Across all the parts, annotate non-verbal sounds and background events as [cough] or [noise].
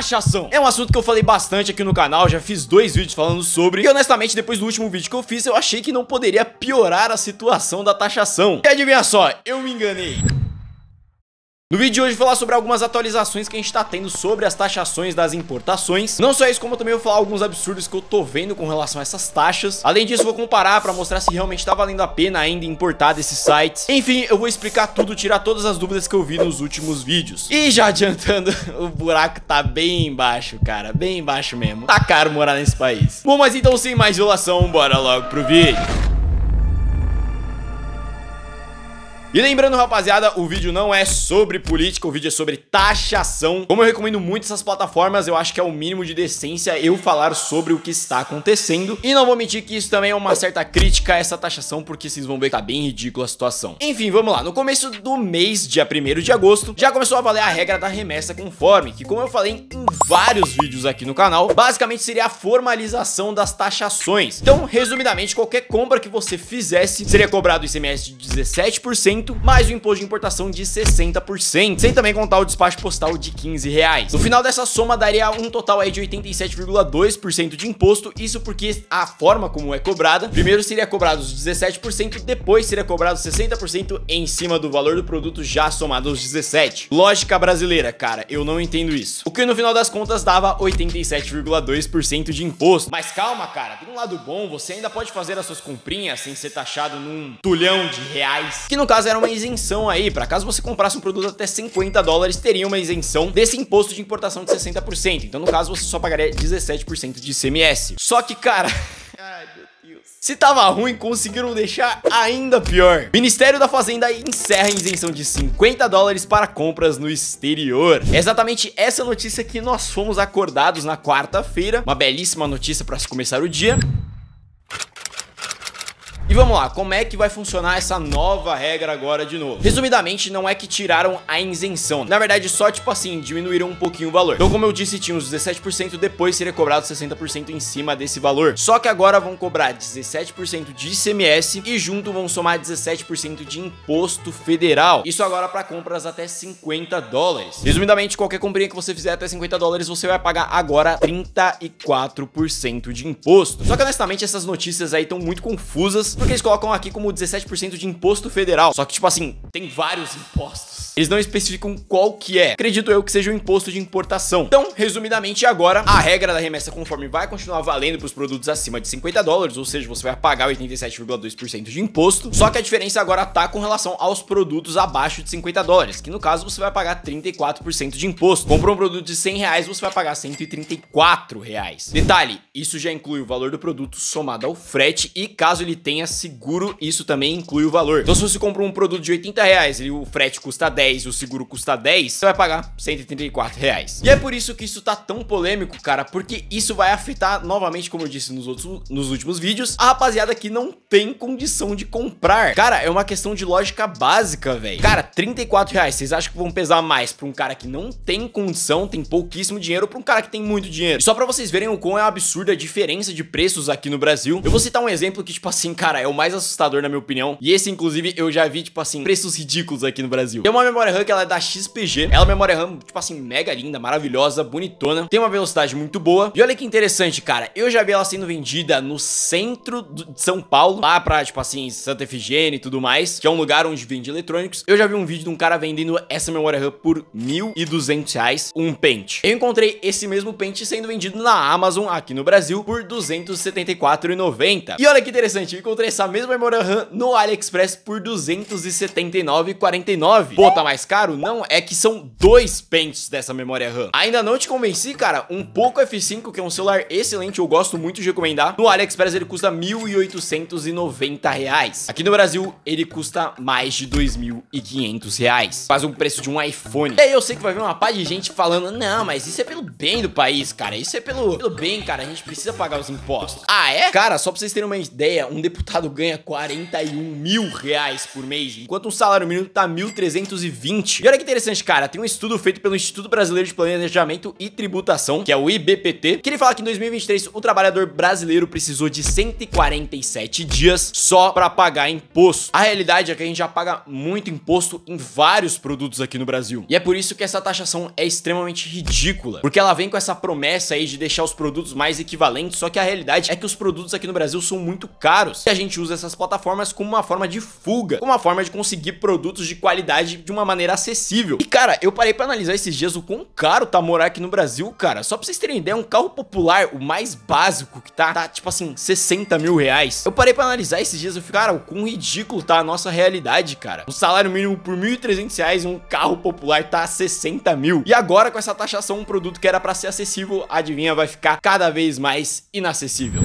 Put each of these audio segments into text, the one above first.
Taxação. É um assunto que eu falei bastante aqui no canal, já fiz dois vídeos falando sobre. E honestamente, depois do último vídeo que eu fiz, eu achei que não poderia piorar a situação da taxação. E adivinha só, eu me enganei. No vídeo de hoje vou falar sobre algumas atualizações que a gente está tendo sobre as taxações das importações. Não só isso, como também vou falar alguns absurdos que eu tô vendo com relação a essas taxas. Além disso, vou comparar para mostrar se realmente está valendo a pena ainda importar desses sites. Enfim, eu vou explicar tudo, tirar todas as dúvidas que eu vi nos últimos vídeos. E já adiantando, [laughs] o buraco tá bem baixo, cara, bem baixo mesmo. Tá caro morar nesse país. Bom, mas então sem mais enrolação, bora logo pro vídeo. E lembrando, rapaziada, o vídeo não é sobre política, o vídeo é sobre taxação. Como eu recomendo muito essas plataformas, eu acho que é o mínimo de decência eu falar sobre o que está acontecendo. E não vou mentir que isso também é uma certa crítica a essa taxação, porque vocês vão ver que tá bem ridícula a situação. Enfim, vamos lá. No começo do mês, dia 1 de agosto, já começou a valer a regra da remessa conforme, que como eu falei em vários vídeos aqui no canal, basicamente seria a formalização das taxações. Então, resumidamente, qualquer compra que você fizesse seria cobrado ICMS de 17%, mais o imposto de importação de 60%, sem também contar o despacho postal de 15 reais. No final dessa soma daria um total aí de 87,2% de imposto, isso porque a forma como é cobrada, primeiro seria cobrado os 17%, depois seria cobrado 60% em cima do valor do produto já somado aos 17. Lógica brasileira, cara, eu não entendo isso. O que no final das contas dava 87,2% de imposto. Mas calma, cara, tem um lado bom, você ainda pode fazer as suas comprinhas sem ser taxado num tulhão de reais, que no caso é era uma isenção aí, para caso você comprasse um produto até 50 dólares, teria uma isenção desse imposto de importação de 60%. Então, no caso, você só pagaria 17% de ICMS. Só que, cara... Se tava ruim, conseguiram deixar ainda pior. Ministério da Fazenda encerra a isenção de 50 dólares para compras no exterior. É exatamente essa notícia que nós fomos acordados na quarta-feira. Uma belíssima notícia para se começar o dia. E vamos lá, como é que vai funcionar essa nova regra agora de novo? Resumidamente, não é que tiraram a isenção. Na verdade, só tipo assim, diminuíram um pouquinho o valor. Então, como eu disse, tinha os 17%, depois seria cobrado 60% em cima desse valor. Só que agora vão cobrar 17% de ICMS e junto vão somar 17% de imposto federal. Isso agora para compras até 50 dólares. Resumidamente, qualquer comprinha que você fizer até 50 dólares, você vai pagar agora 34% de imposto. Só que honestamente, essas notícias aí estão muito confusas porque eles colocam aqui como 17% de imposto federal. Só que, tipo assim, tem vários impostos. Eles não especificam qual que é. Acredito eu que seja o imposto de importação. Então, resumidamente, agora, a regra da remessa conforme vai continuar valendo para os produtos acima de 50 dólares, ou seja, você vai pagar 87,2% de imposto. Só que a diferença agora tá com relação aos produtos abaixo de 50 dólares, que no caso você vai pagar 34% de imposto. Comprou um produto de 100 reais, você vai pagar 134 reais. Detalhe, isso já inclui o valor do produto somado ao frete e caso ele tenha seguro, isso também inclui o valor. Então se você compra um produto de 80 reais e o frete custa 10 e o seguro custa 10, você vai pagar 134 reais. E é por isso que isso tá tão polêmico, cara, porque isso vai afetar novamente, como eu disse nos, outros, nos últimos vídeos, a rapaziada que não tem condição de comprar. Cara, é uma questão de lógica básica, velho. Cara, 34 reais, vocês acham que vão pesar mais pra um cara que não tem condição, tem pouquíssimo dinheiro, pra um cara que tem muito dinheiro? E só pra vocês verem o quão é absurda a diferença de preços aqui no Brasil, eu vou citar um exemplo que, tipo assim, cara, é o mais assustador, na minha opinião. E esse, inclusive, eu já vi, tipo assim, preços ridículos aqui no Brasil. Tem uma memória RAM que ela é da XPG. Ela é uma memória RAM, tipo assim, mega linda, maravilhosa, bonitona. Tem uma velocidade muito boa. E olha que interessante, cara. Eu já vi ela sendo vendida no centro de São Paulo, lá pra, tipo assim, Santa Efigênia e tudo mais, que é um lugar onde vende eletrônicos. Eu já vi um vídeo de um cara vendendo essa memória RAM por R$ 1.200, um pente. Eu encontrei esse mesmo pente sendo vendido na Amazon aqui no Brasil por R$ 274,90. E olha que interessante, eu encontrei essa mesma memória RAM no AliExpress por 279,49. Pô, tá mais caro? Não, é que são dois pentes dessa memória RAM. Ainda não te convenci, cara? Um Poco F5, que é um celular excelente, eu gosto muito de recomendar. No AliExpress ele custa R$ 1.890. Reais. Aqui no Brasil ele custa mais de R$ 2.500. Reais. Quase um preço de um iPhone. E aí eu sei que vai vir uma pá de gente falando, não, mas isso é pelo bem do país, cara. Isso é pelo, pelo bem, cara. A gente precisa pagar os impostos. Ah, é? Cara, só pra vocês terem uma ideia, um deputado ganha 41 mil reais por mês, enquanto um salário mínimo tá 1.320. E olha que interessante, cara, tem um estudo feito pelo Instituto Brasileiro de Planejamento e Tributação, que é o IBPT, que ele fala que em 2023 o trabalhador brasileiro precisou de 147 dias só para pagar imposto. A realidade é que a gente já paga muito imposto em vários produtos aqui no Brasil. E é por isso que essa taxação é extremamente ridícula, porque ela vem com essa promessa aí de deixar os produtos mais equivalentes, só que a realidade é que os produtos aqui no Brasil são muito caros. E a gente gente usa essas plataformas como uma forma de fuga, como uma forma de conseguir produtos de qualidade de uma maneira acessível. E cara, eu parei para analisar esses dias o quão caro tá morar aqui no Brasil, cara. Só pra vocês terem ideia, um carro popular, o mais básico que tá, tá tipo assim, 60 mil reais. Eu parei para analisar esses dias, eu falei, cara, o quão ridículo tá a nossa realidade, cara. Um salário mínimo por 1.300 reais, um carro popular tá 60 mil. E agora com essa taxação, um produto que era para ser acessível, adivinha, vai ficar cada vez mais inacessível.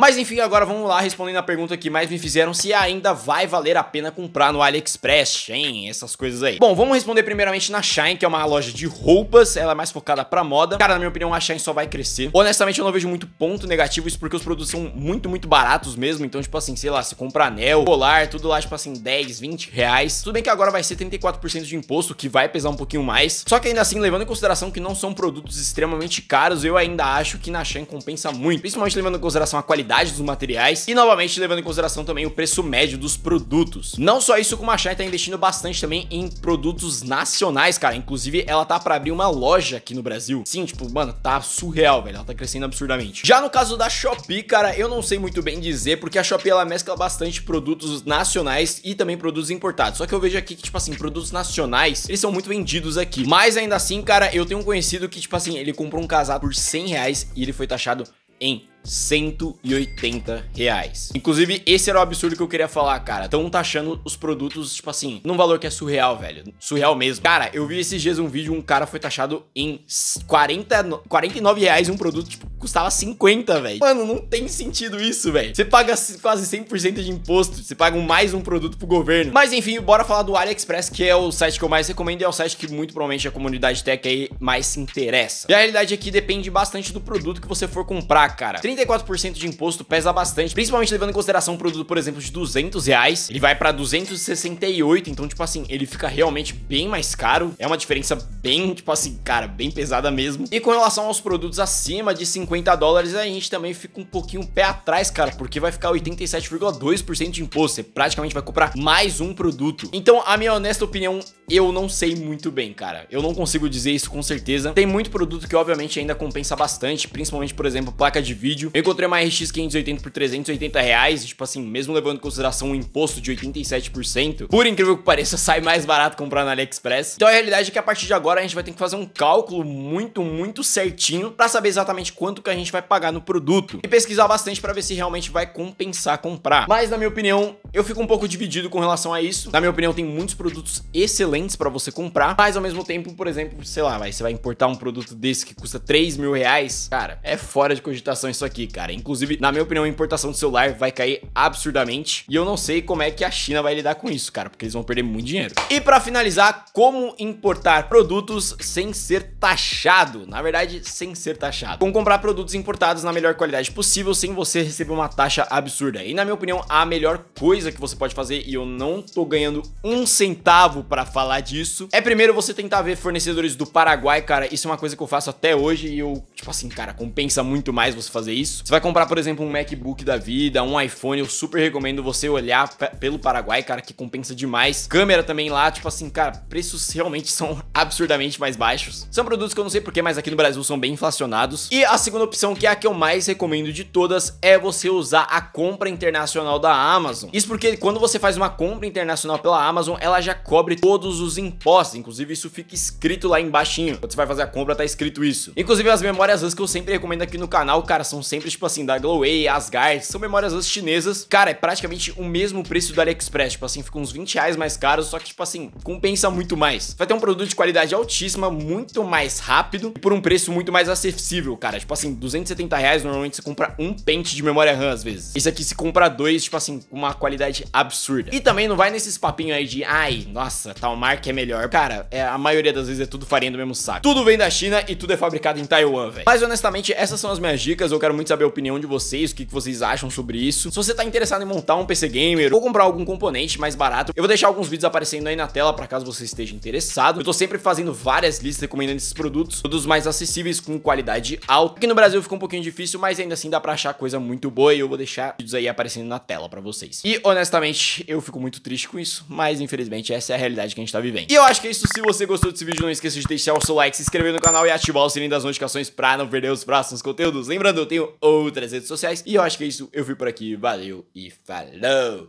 Mas enfim, agora vamos lá respondendo a pergunta que mais me fizeram se ainda vai valer a pena comprar no AliExpress, Shein, essas coisas aí. Bom, vamos responder primeiramente na Shein, que é uma loja de roupas, ela é mais focada pra moda. Cara, na minha opinião, a Shein só vai crescer. Honestamente, eu não vejo muito ponto negativo, isso porque os produtos são muito, muito baratos mesmo. Então, tipo assim, sei lá, se compra anel, colar, tudo lá, tipo assim, 10, 20 reais. Tudo bem que agora vai ser 34% de imposto, que vai pesar um pouquinho mais. Só que ainda assim, levando em consideração que não são produtos extremamente caros, eu ainda acho que na Shein compensa muito. Principalmente levando em consideração a qualidade qualidade dos materiais e novamente levando em consideração também o preço médio dos produtos. Não só isso, como a Shine tá investindo bastante também em produtos nacionais, cara. Inclusive, ela tá para abrir uma loja aqui no Brasil. Sim, tipo, mano, tá surreal, velho. Ela tá crescendo absurdamente. Já no caso da Shopee, cara, eu não sei muito bem dizer, porque a Shopee ela mescla bastante produtos nacionais e também produtos importados. Só que eu vejo aqui que, tipo assim, produtos nacionais, eles são muito vendidos aqui. Mas ainda assim, cara, eu tenho um conhecido que, tipo assim, ele comprou um casaco por 100 reais e ele foi taxado em 180 reais. Inclusive, esse era o absurdo que eu queria falar, cara. Estão taxando tá os produtos, tipo assim, num valor que é surreal, velho. Surreal mesmo. Cara, eu vi esses dias um vídeo, um cara foi taxado em 40, 49 reais um produto, tipo, custava 50, velho. Mano, não tem sentido isso, velho. Você paga quase 100% de imposto, você paga mais um produto pro governo. Mas enfim, bora falar do AliExpress, que é o site que eu mais recomendo e é o site que muito provavelmente a comunidade tech aí mais se interessa. E a realidade aqui é depende bastante do produto que você for comprar, cara 34% de imposto pesa bastante, principalmente levando em consideração um produto, por exemplo, de 200 reais, ele vai pra 268, então, tipo assim, ele fica realmente bem mais caro, é uma diferença bem, tipo assim, cara, bem pesada mesmo. E com relação aos produtos acima de 50 dólares, a gente também fica um pouquinho pé atrás, cara, porque vai ficar 87,2% de imposto, você praticamente vai comprar mais um produto. Então, a minha honesta opinião, eu não sei muito bem, cara, eu não consigo dizer isso com certeza. Tem muito produto que, obviamente, ainda compensa bastante, principalmente, por exemplo, placa de vídeo, vídeo. Eu encontrei uma RX 580 por 380 reais, tipo assim, mesmo levando em consideração um imposto de 87%, por incrível que pareça, [laughs] sai mais barato comprar na AliExpress. Então a realidade é que a partir de agora a gente vai ter que fazer um cálculo muito, muito certinho para saber exatamente quanto que a gente vai pagar no produto e pesquisar bastante para ver se realmente vai compensar comprar. Mas na minha opinião, eu fico um pouco dividido com relação a isso. Na minha opinião, tem muitos produtos excelentes para você comprar, mas ao mesmo tempo, por exemplo, sei lá, vai, você vai importar um produto desse que custa 3 mil reais, cara, é fora de cogitação isso aqui aqui, cara. Inclusive, na minha opinião, a importação de celular vai cair absurdamente. E eu não sei como é que a China vai lidar com isso, cara, porque eles vão perder muito dinheiro. E para finalizar, como importar produtos sem ser taxado? Na verdade, sem ser taxado. Como comprar produtos importados na melhor qualidade possível sem você receber uma taxa absurda. E na minha opinião, a melhor coisa que você pode fazer, e eu não tô ganhando um centavo para falar disso, é primeiro você tentar ver fornecedores do Paraguai, cara. Isso é uma coisa que eu faço até hoje e eu, tipo assim, cara, compensa muito mais você fazer isso isso. Você vai comprar, por exemplo, um MacBook da vida, um iPhone, eu super recomendo você olhar pelo Paraguai, cara, que compensa demais. Câmera também lá, tipo assim, cara, preços realmente [laughs] são absurdamente mais baixos. São produtos que eu não sei porquê, mas aqui no Brasil são bem inflacionados. E a segunda opção, que é a que eu mais recomendo de todas, é você usar a compra internacional da Amazon. Isso porque quando você faz uma compra internacional pela Amazon, ela já cobre todos os impostos, inclusive isso fica escrito lá embaixo. Quando você vai fazer a compra, tá escrito isso. Inclusive as memórias que eu sempre recomendo aqui no canal, cara, são sempre, tipo assim, da Gloway, Asgard, são memórias chinesas. Cara, é praticamente o mesmo preço do AliExpress, tipo assim, fica uns 20 reais mais caro, só que, tipo assim, compensa muito mais. Vai ter um produto de qualidade altíssima, muito mais rápido e por um preço muito mais acessível, cara. Tipo assim, 270 reais, normalmente você compra um pente de memória RAM, às vezes. Esse aqui se compra dois, tipo assim, com uma qualidade absurda. E também não vai nesses papinhos aí de, ai, nossa, tal marca é melhor. Cara, é, a maioria das vezes é tudo farinha do mesmo saco. Tudo vem da China e tudo é fabricado em Taiwan, velho. Mas honestamente, essas são as minhas dicas. Eu quero muito muito saber a opinião de vocês, o que, vocês acham sobre isso. Se você tá interessado em montar um PC Gamer ou comprar algum componente mais barato, eu vou deixar alguns vídeos aparecendo aí na tela para caso você esteja interessado. Eu tô sempre fazendo várias listas recomendando esses produtos, todos mais acessíveis com qualidade alta. Aqui no Brasil fica um pouquinho difícil, mas ainda assim dá para achar coisa muito boa e eu vou deixar vídeos aí aparecendo na tela para vocês. E honestamente, eu fico muito triste com isso, mas infelizmente essa é a realidade que a gente tá vivendo. E eu acho que é isso. Se você gostou desse vídeo, não esqueça de deixar o seu like, se inscrever no canal e ativar o sininho das notificações para não perder os próximos conteúdos. Lembrando, eu tenho tenho outras redes sociais. E eu acho que é isso. Eu fui por aqui. Valeu e falou!